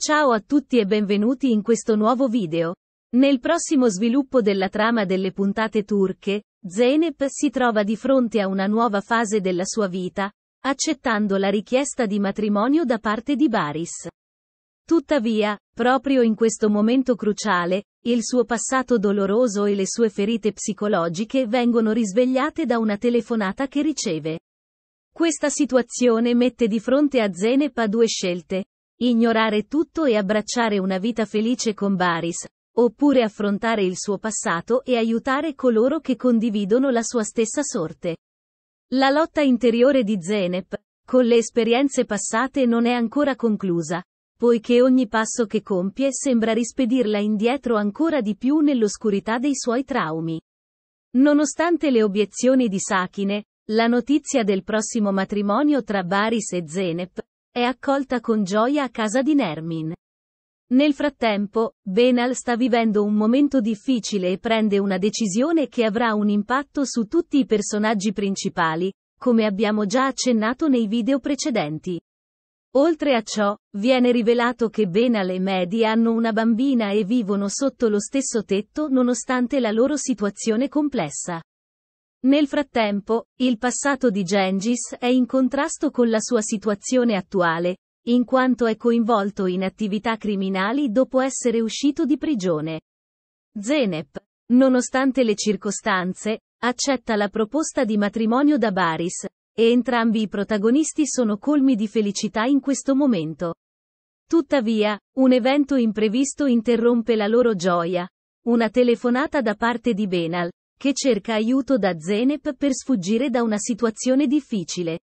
Ciao a tutti e benvenuti in questo nuovo video. Nel prossimo sviluppo della trama delle puntate turche, Zeynep si trova di fronte a una nuova fase della sua vita, accettando la richiesta di matrimonio da parte di Baris. Tuttavia, proprio in questo momento cruciale, il suo passato doloroso e le sue ferite psicologiche vengono risvegliate da una telefonata che riceve. Questa situazione mette di fronte a Zeynep a due scelte Ignorare tutto e abbracciare una vita felice con Baris, oppure affrontare il suo passato e aiutare coloro che condividono la sua stessa sorte. La lotta interiore di Zenep, con le esperienze passate non è ancora conclusa, poiché ogni passo che compie sembra rispedirla indietro ancora di più nell'oscurità dei suoi traumi. Nonostante le obiezioni di Sakine, la notizia del prossimo matrimonio tra Baris e Zenep, è accolta con gioia a casa di Nermin. Nel frattempo, Benal sta vivendo un momento difficile e prende una decisione che avrà un impatto su tutti i personaggi principali, come abbiamo già accennato nei video precedenti. Oltre a ciò, viene rivelato che Benal e Mehdi hanno una bambina e vivono sotto lo stesso tetto nonostante la loro situazione complessa. Nel frattempo, il passato di Gengis è in contrasto con la sua situazione attuale, in quanto è coinvolto in attività criminali dopo essere uscito di prigione. Zenep, nonostante le circostanze, accetta la proposta di matrimonio da Baris, e entrambi i protagonisti sono colmi di felicità in questo momento. Tuttavia, un evento imprevisto interrompe la loro gioia. Una telefonata da parte di Benal, che cerca aiuto da Zenep per sfuggire da una situazione difficile.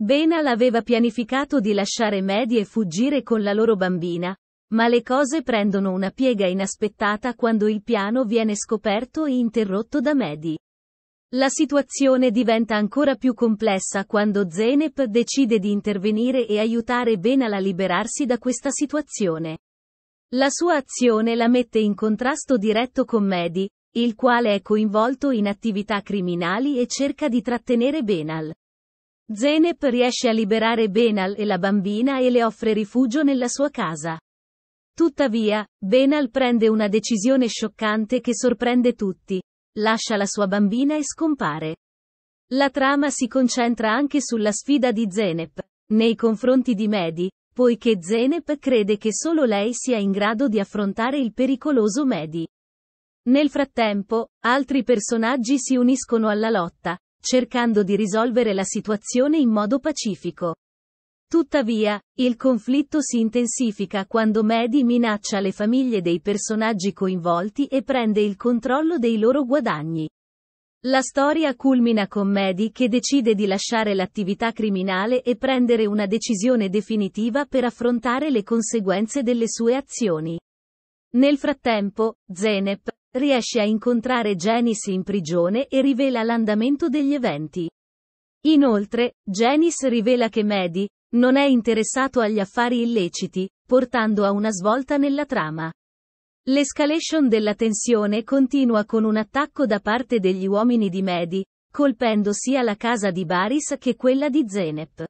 Benal aveva pianificato di lasciare Medi e fuggire con la loro bambina, ma le cose prendono una piega inaspettata quando il piano viene scoperto e interrotto da Medi. La situazione diventa ancora più complessa quando Zenep decide di intervenire e aiutare Benal a liberarsi da questa situazione. La sua azione la mette in contrasto diretto con Medi, il quale è coinvolto in attività criminali e cerca di trattenere Benal. Zenep riesce a liberare Benal e la bambina e le offre rifugio nella sua casa. Tuttavia, Benal prende una decisione scioccante che sorprende tutti. Lascia la sua bambina e scompare. La trama si concentra anche sulla sfida di Zenep, nei confronti di Mehdi, poiché Zenep crede che solo lei sia in grado di affrontare il pericoloso Mehdi. Nel frattempo, altri personaggi si uniscono alla lotta, cercando di risolvere la situazione in modo pacifico. Tuttavia, il conflitto si intensifica quando Medi minaccia le famiglie dei personaggi coinvolti e prende il controllo dei loro guadagni. La storia culmina con Medi che decide di lasciare l'attività criminale e prendere una decisione definitiva per affrontare le conseguenze delle sue azioni. Nel frattempo, Zenep, riesce a incontrare Janice in prigione e rivela l'andamento degli eventi. Inoltre, Janice rivela che Maddie non è interessato agli affari illeciti, portando a una svolta nella trama. L'escalation della tensione continua con un attacco da parte degli uomini di Medi, colpendo sia la casa di Baris che quella di Zenep.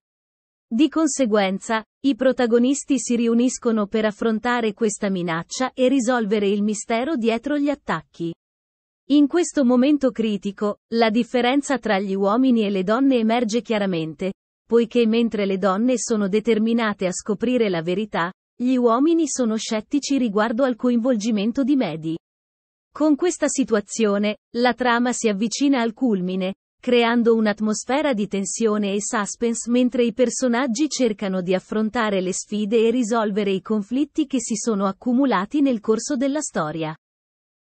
Di conseguenza, i protagonisti si riuniscono per affrontare questa minaccia e risolvere il mistero dietro gli attacchi. In questo momento critico, la differenza tra gli uomini e le donne emerge chiaramente, poiché mentre le donne sono determinate a scoprire la verità, gli uomini sono scettici riguardo al coinvolgimento di Medi. Con questa situazione, la trama si avvicina al culmine, creando un'atmosfera di tensione e suspense mentre i personaggi cercano di affrontare le sfide e risolvere i conflitti che si sono accumulati nel corso della storia.